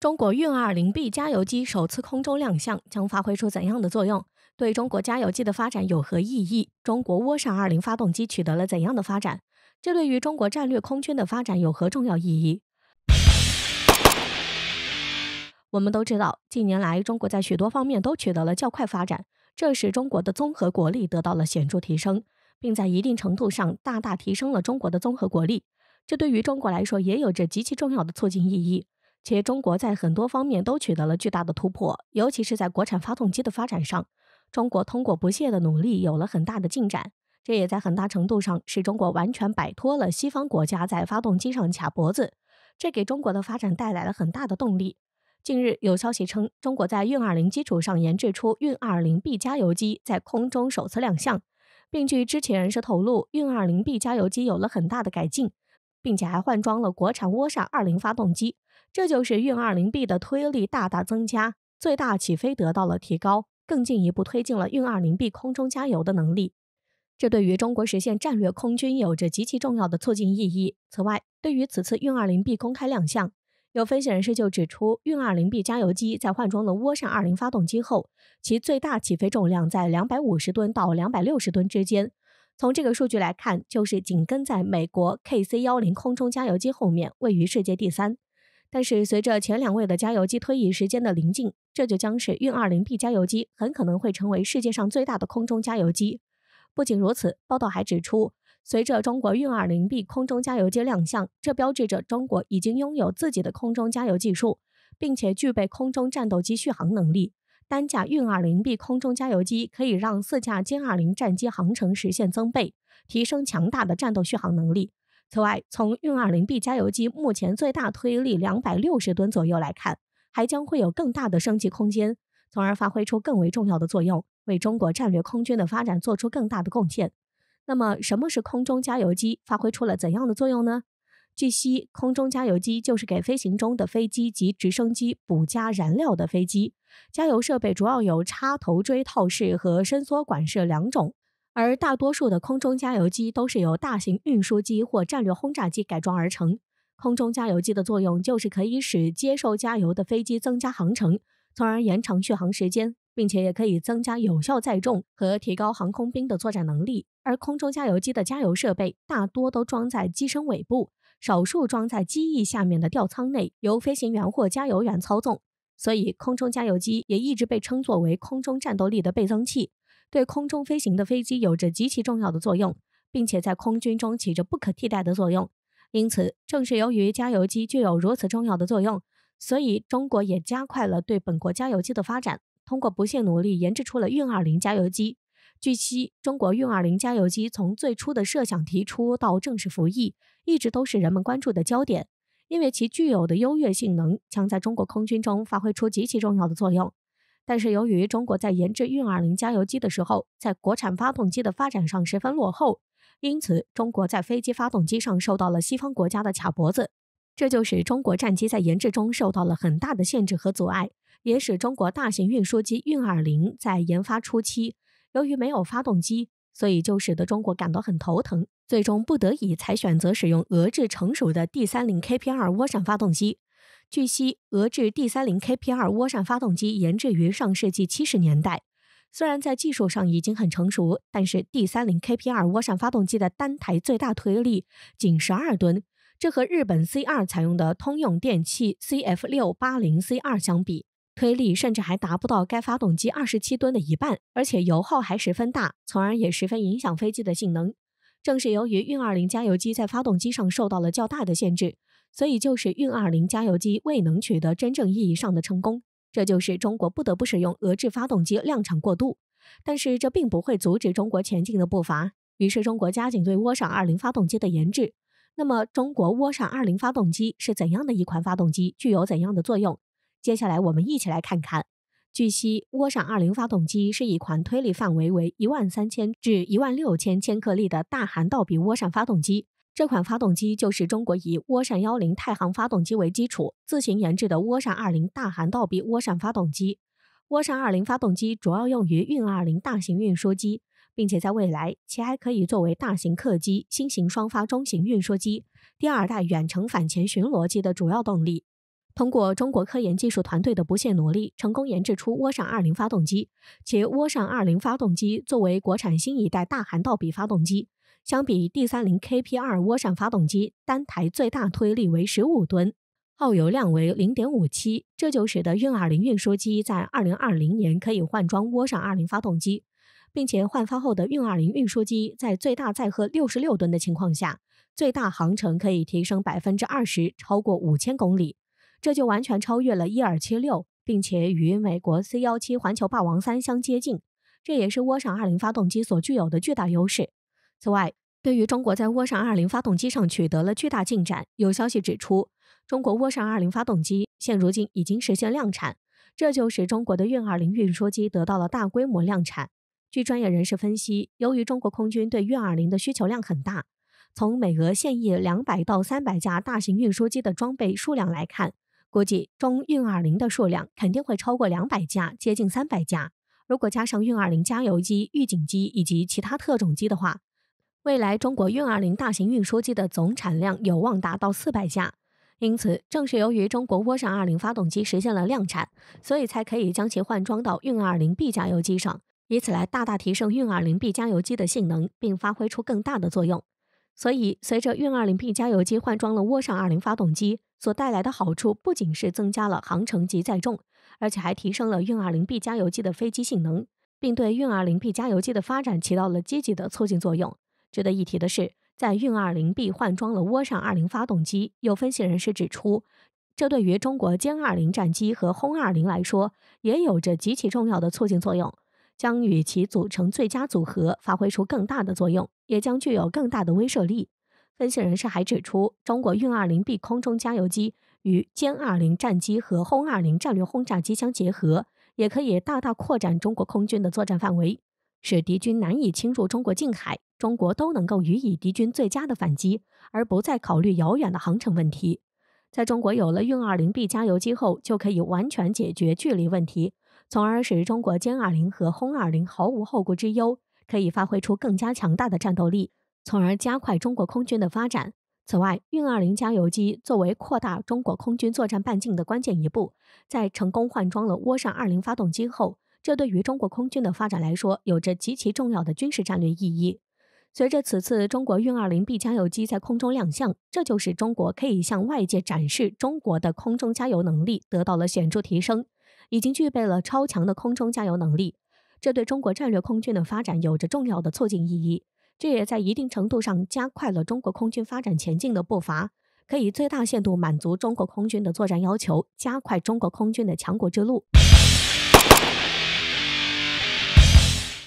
中国运二零 B 加油机首次空中亮相，将发挥出怎样的作用？对中国加油机的发展有何意义？中国涡扇二零发动机取得了怎样的发展？这对于中国战略空军的发展有何重要意义？我们都知道，近年来中国在许多方面都取得了较快发展，这使中国的综合国力得到了显著提升，并在一定程度上大大提升了中国的综合国力。这对于中国来说也有着极其重要的促进意义。且中国在很多方面都取得了巨大的突破，尤其是在国产发动机的发展上，中国通过不懈的努力有了很大的进展。这也在很大程度上使中国完全摆脱了西方国家在发动机上卡脖子，这给中国的发展带来了很大的动力。近日有消息称，中国在运二零基础上研制出运二零 B 加油机，在空中首次亮相，并据知情人士透露，运二零 B 加油机有了很大的改进，并且还换装了国产涡扇二零发动机。这就是运 -20B 的推力大大增加，最大起飞得到了提高，更进一步推进了运 -20B 空中加油的能力。这对于中国实现战略空军有着极其重要的促进意义。此外，对于此次运 -20B 公开亮相，有分析人士就指出，运 -20B 加油机在换装了涡扇 -20 发动机后，其最大起飞重量在两百五十吨到两百六十吨之间。从这个数据来看，就是紧跟在美国 KC-10 空中加油机后面，位于世界第三。但是，随着前两位的加油机推移时间的临近，这就将是运 20B 加油机，很可能会成为世界上最大的空中加油机。不仅如此，报道还指出，随着中国运 20B 空中加油机亮相，这标志着中国已经拥有自己的空中加油技术，并且具备空中战斗机续航能力。单架运 20B 空中加油机可以让四架歼20战机航程实现增倍，提升强大的战斗续航能力。此外，从运 -20B 加油机目前最大推力两百六十吨左右来看，还将会有更大的升级空间，从而发挥出更为重要的作用，为中国战略空军的发展做出更大的贡献。那么，什么是空中加油机？发挥出了怎样的作用呢？据悉，空中加油机就是给飞行中的飞机及直升机补加燃料的飞机。加油设备主要有插头锥套式和伸缩管式两种。而大多数的空中加油机都是由大型运输机或战略轰炸机改装而成。空中加油机的作用就是可以使接受加油的飞机增加航程，从而延长续航时间，并且也可以增加有效载重和提高航空兵的作战能力。而空中加油机的加油设备大多都装在机身尾部，少数装在机翼下面的吊舱内，由飞行员或加油员操纵。所以，空中加油机也一直被称作为空中战斗力的倍增器。对空中飞行的飞机有着极其重要的作用，并且在空军中起着不可替代的作用。因此，正是由于加油机具有如此重要的作用，所以中国也加快了对本国加油机的发展。通过不懈努力，研制出了运二零加油机。据悉，中国运二零加油机从最初的设想提出到正式服役，一直都是人们关注的焦点，因为其具有的优越性能将在中国空军中发挥出极其重要的作用。但是由于中国在研制运二零加油机的时候，在国产发动机的发展上十分落后，因此中国在飞机发动机上受到了西方国家的卡脖子，这就使中国战机在研制中受到了很大的限制和阻碍，也使中国大型运输机运二零在研发初期，由于没有发动机，所以就使得中国感到很头疼，最终不得已才选择使用俄制成熟的 D 三零 KPR 涡扇发动机。据悉，俄制 D 三零 k p 二涡扇发动机研制于上世纪七十年代，虽然在技术上已经很成熟，但是 D 三零 k p 二涡扇发动机的单台最大推力仅十二吨，这和日本 C 二采用的通用电气 CF 六八零 C 二相比，推力甚至还达不到该发动机二十七吨的一半，而且油耗还十分大，从而也十分影响飞机的性能。正是由于运二零加油机在发动机上受到了较大的限制。所以，就是运二零加油机未能取得真正意义上的成功，这就是中国不得不使用俄制发动机量产过度，但是，这并不会阻止中国前进的步伐。于是，中国加紧对涡扇二零发动机的研制。那么，中国涡扇二零发动机是怎样的一款发动机，具有怎样的作用？接下来，我们一起来看看。据悉，涡扇二零发动机是一款推力范围为一万三千至一万六千千克力的大涵道比涡扇发动机。这款发动机就是中国以涡扇幺零太行发动机为基础自行研制的涡扇二零大涵道比涡扇发动机。涡扇二零发动机主要用于运二零大型运输机，并且在未来，其还可以作为大型客机、新型双发中型运输机、第二代远程反潜巡逻机的主要动力。通过中国科研技术团队的不懈努力，成功研制出涡扇二零发动机。且涡扇二零发动机作为国产新一代大涵道比发动机。相比，D 三零 K P 二涡扇发动机单台最大推力为十五吨，耗油量为零点五七，这就使得运二零运输机在二零二零年可以换装涡扇二零发动机，并且换发后的运二零运输机在最大载荷六十六吨的情况下，最大航程可以提升百分之二十，超过五千公里，这就完全超越了一二七六，并且与美国 C 幺七环球霸王三相接近，这也是涡扇二零发动机所具有的巨大优势。此外，对于中国在涡扇二零发动机上取得了巨大进展，有消息指出，中国涡扇二零发动机现如今已经实现量产，这就使中国的运二零运输机得到了大规模量产。据专业人士分析，由于中国空军对运二零的需求量很大，从美俄现役两百到三百架大型运输机的装备数量来看，估计中运二零的数量肯定会超过两百架，接近三百架。如果加上运二零加油机、预警机以及其他特种机的话，未来，中国运二零大型运输机的总产量有望达到四百架。因此，正是由于中国涡扇二零发动机实现了量产，所以才可以将其换装到运二零 B 加油机上，以此来大大提升运二零 B 加油机的性能，并发挥出更大的作用。所以，随着运二零 B 加油机换装了涡扇二零发动机所带来的好处，不仅是增加了航程及载重，而且还提升了运二零 B 加油机的飞机性能，并对运二零 B 加油机的发展起到了积极的促进作用。值得一提的是，在运 -20B 换装了涡扇 -20 发动机，有分析人士指出，这对于中国歼 -20 战机和轰 -20 来说，也有着极其重要的促进作用，将与其组成最佳组合，发挥出更大的作用，也将具有更大的威慑力。分析人士还指出，中国运 -20B 空中加油机与歼 -20 战机和轰 -20 战略轰炸机相结合，也可以大大扩展中国空军的作战范围。使敌军难以侵入中国近海，中国都能够予以敌军最佳的反击，而不再考虑遥远的航程问题。在中国有了运二零 B 加油机后，就可以完全解决距离问题，从而使中国歼二零和轰二零毫无后顾之忧，可以发挥出更加强大的战斗力，从而加快中国空军的发展。此外，运二零加油机作为扩大中国空军作战半径的关键一步，在成功换装了涡扇二零发动机后。这对于中国空军的发展来说，有着极其重要的军事战略意义。随着此次中国运 -20B 加油机在空中亮相，这就使中国可以向外界展示中国的空中加油能力得到了显著提升，已经具备了超强的空中加油能力。这对中国战略空军的发展有着重要的促进意义，这也在一定程度上加快了中国空军发展前进的步伐，可以最大限度满足中国空军的作战要求，加快中国空军的强国之路。